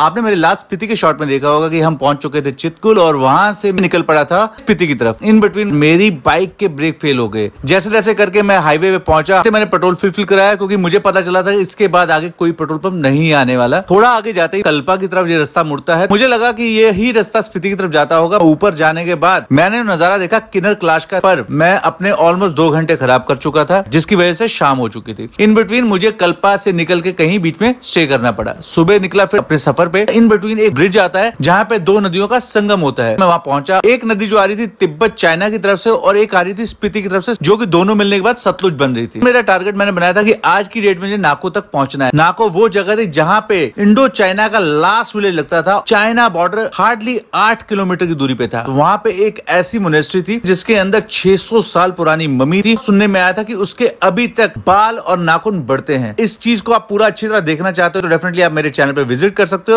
आपने मेरे लास्ट स्पीति के शॉट में देखा होगा कि हम पहुंच चुके थे चितकुल और वहां से निकल पड़ा था स्पीति की तरफ इन बिटवीन मेरी बाइक के ब्रेक फेल हो गए जैसे तैसे करके मैं हाईवे पे पहुंचा मैंने पेट्रोल फिल फिल कराया क्योंकि मुझे पता चला था इसके बाद आगे कोई पेट्रोल पंप नहीं आने वाला थोड़ा आगे जाते ही कल्पा की तरफ ये रास्ता मुड़ता है मुझे लगा की ये ही रास्ता स्पीति की तरफ जाता होगा ऊपर जाने के बाद मैंने नजारा देखा किन्नर क्लाश का पर मैं अपने ऑलमोस्ट दो घंटे खराब कर चुका था जिसकी वजह से शाम हो चुकी थी इन बिटवीन मुझे कल्पा से निकल के कहीं बीच में स्टे करना पड़ा सुबह निकला फिर अपने सफर सफर पे इन बिटवीन एक ब्रिज आता है जहाँ पे दो नदियों का संगम होता है मैं वहाँ पहुंचा एक नदी जो आ रही थी तिब्बत चाइना की तरफ से और एक आ रही थी स्पीति की तरफ से जो की दोनों मिलने के बाद सतलुज बन रही थी मेरा टारगेट मैंने बनाया था की आज की डेट में मुझे नाको तक पहुंचना है नाको वो जगह थी जहाँ पे इंडो चाइना का लास्ट विलेज लगता था चाइना बॉर्डर हार्डली आठ किलोमीटर की दूरी पे था वहाँ पे एक ऐसी मोनेस्ट्री थी जिसके अंदर सौ साल पुरानी ममी थी सुनने में आया था की उसके अभी तक बाल और नाखून बढ़ते हैं इस चीज को आप पूरा अच्छी तरह देखना चाहते हो तो डेफिनेटली आप मेरे चैनल पर विजिट कर सकते हो